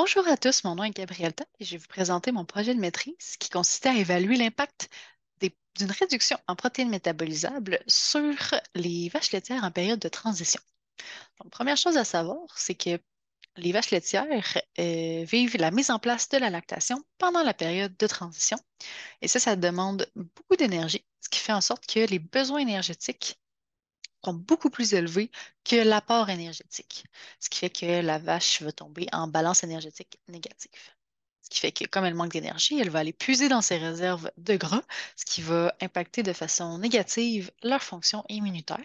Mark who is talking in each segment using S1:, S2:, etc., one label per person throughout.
S1: Bonjour à tous, mon nom est Gabrielle et je vais vous présenter mon projet de maîtrise qui consistait à évaluer l'impact d'une réduction en protéines métabolisables sur les vaches laitières en période de transition. première chose à savoir, c'est que les vaches laitières euh, vivent la mise en place de la lactation pendant la période de transition. Et ça, ça demande beaucoup d'énergie, ce qui fait en sorte que les besoins énergétiques beaucoup plus élevés que l'apport énergétique, ce qui fait que la vache va tomber en balance énergétique négative. Ce qui fait que comme elle manque d'énergie, elle va aller puiser dans ses réserves de gras, ce qui va impacter de façon négative leur fonction immunitaire.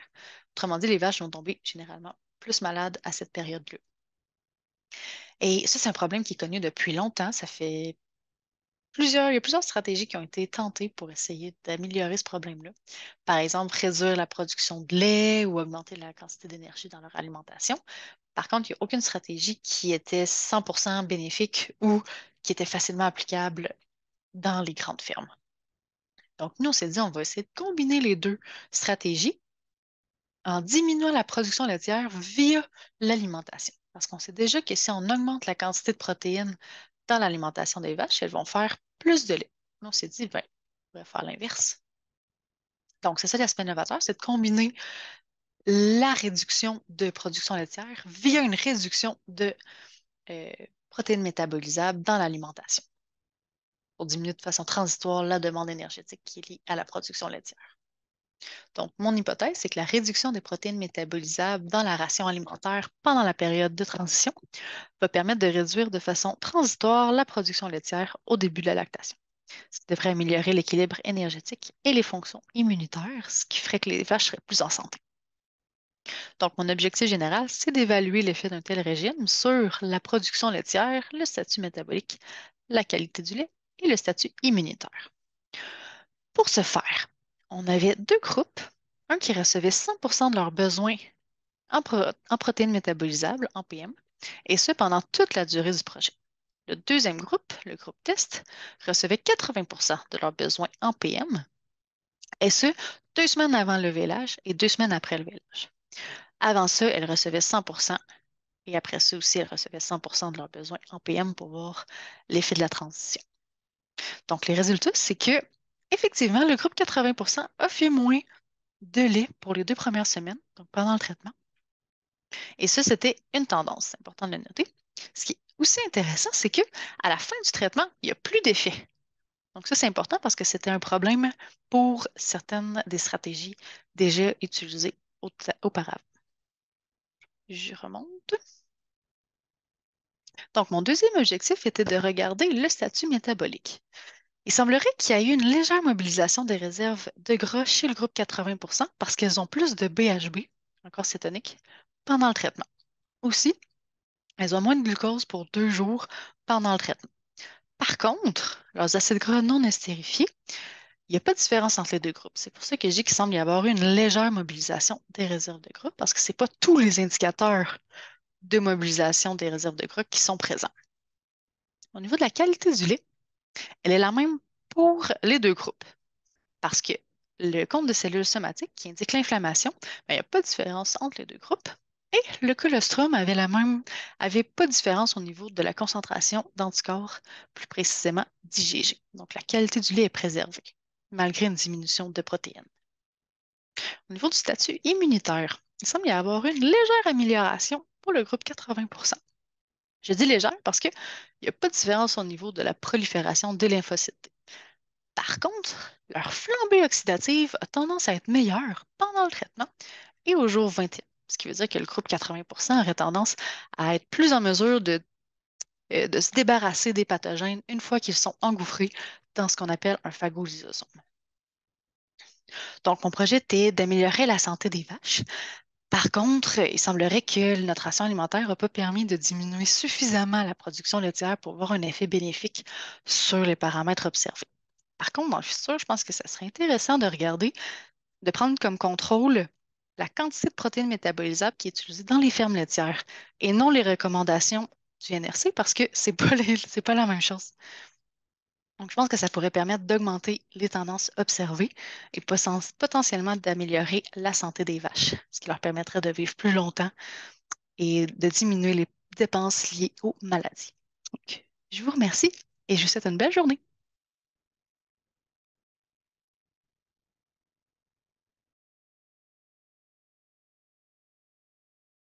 S1: Autrement dit, les vaches vont tomber généralement plus malades à cette période-là. Et ça, c'est un problème qui est connu depuis longtemps. Ça fait il y a plusieurs stratégies qui ont été tentées pour essayer d'améliorer ce problème-là. Par exemple, réduire la production de lait ou augmenter la quantité d'énergie dans leur alimentation. Par contre, il n'y a aucune stratégie qui était 100% bénéfique ou qui était facilement applicable dans les grandes firmes. Donc, nous, on s'est dit, on va essayer de combiner les deux stratégies en diminuant la production laitière via l'alimentation. Parce qu'on sait déjà que si on augmente la quantité de protéines dans l'alimentation des vaches, elles vont faire plus de lait. On s'est dit, ben, on va faire l'inverse. Donc, c'est ça l'aspect novateur, c'est de combiner la réduction de production laitière via une réduction de euh, protéines métabolisables dans l'alimentation pour diminuer de façon transitoire la demande énergétique qui est liée à la production laitière. Donc, mon hypothèse, c'est que la réduction des protéines métabolisables dans la ration alimentaire pendant la période de transition va permettre de réduire de façon transitoire la production laitière au début de la lactation. qui devrait améliorer l'équilibre énergétique et les fonctions immunitaires, ce qui ferait que les vaches seraient plus en santé. Donc, mon objectif général, c'est d'évaluer l'effet d'un tel régime sur la production laitière, le statut métabolique, la qualité du lait et le statut immunitaire. Pour ce faire, on avait deux groupes, un qui recevait 100 de leurs besoins en, protéines métabolisables, en PM, et ce pendant toute la durée du projet. Le deuxième groupe, le groupe test, recevait 80 de leurs besoins en PM, et ce deux semaines avant le village et deux semaines après le village. Avant ce, elles recevaient 100 et après ça aussi, elles recevaient 100 de leurs besoins en PM pour voir l'effet de la transition. Donc, les résultats, c'est que Effectivement, le groupe 80 a fait moins de lait pour les deux premières semaines, donc pendant le traitement. Et ça, c'était une tendance, c'est important de le noter. Ce qui est aussi intéressant, c'est qu'à la fin du traitement, il n'y a plus d'effet. Donc ça, c'est important parce que c'était un problème pour certaines des stratégies déjà utilisées auparavant. Je remonte. Donc, mon deuxième objectif était de regarder le statut métabolique. Il semblerait qu'il y ait eu une légère mobilisation des réserves de gras chez le groupe 80 parce qu'elles ont plus de BHB, encore cétonique, pendant le traitement. Aussi, elles ont moins de glucose pour deux jours pendant le traitement. Par contre, leurs acides gras non estérifiés, il n'y a pas de différence entre les deux groupes. C'est pour ça que j'ai qu'il semble y avoir eu une légère mobilisation des réserves de gras parce que ce n'est pas tous les indicateurs de mobilisation des réserves de gras qui sont présents. Au niveau de la qualité du lait, elle est la même pour les deux groupes, parce que le compte de cellules somatiques qui indique l'inflammation, ben, il n'y a pas de différence entre les deux groupes. Et le colostrum avait pas de différence au niveau de la concentration d'anticorps, plus précisément d'IgG. Donc, la qualité du lait est préservée, malgré une diminution de protéines. Au niveau du statut immunitaire, il semble y avoir une légère amélioration pour le groupe 80 je dis légère parce qu'il n'y a pas de différence au niveau de la prolifération des lymphocytes. Par contre, leur flambée oxydative a tendance à être meilleure pendant le traitement et au jour 21, ce qui veut dire que le groupe 80 aurait tendance à être plus en mesure de, euh, de se débarrasser des pathogènes une fois qu'ils sont engouffrés dans ce qu'on appelle un phagolysosome. Donc, mon projet était d'améliorer la santé des vaches par contre, il semblerait que notre ration alimentaire n'a pas permis de diminuer suffisamment la production laitière pour avoir un effet bénéfique sur les paramètres observés. Par contre, dans le futur, je pense que ça serait intéressant de regarder, de prendre comme contrôle la quantité de protéines métabolisables qui est utilisée dans les fermes laitières et non les recommandations du NRC parce que ce n'est pas, pas la même chose. Donc, je pense que ça pourrait permettre d'augmenter les tendances observées et potentiellement d'améliorer la santé des vaches, ce qui leur permettrait de vivre plus longtemps et de diminuer les dépenses liées aux maladies. je vous remercie et je vous souhaite une belle journée.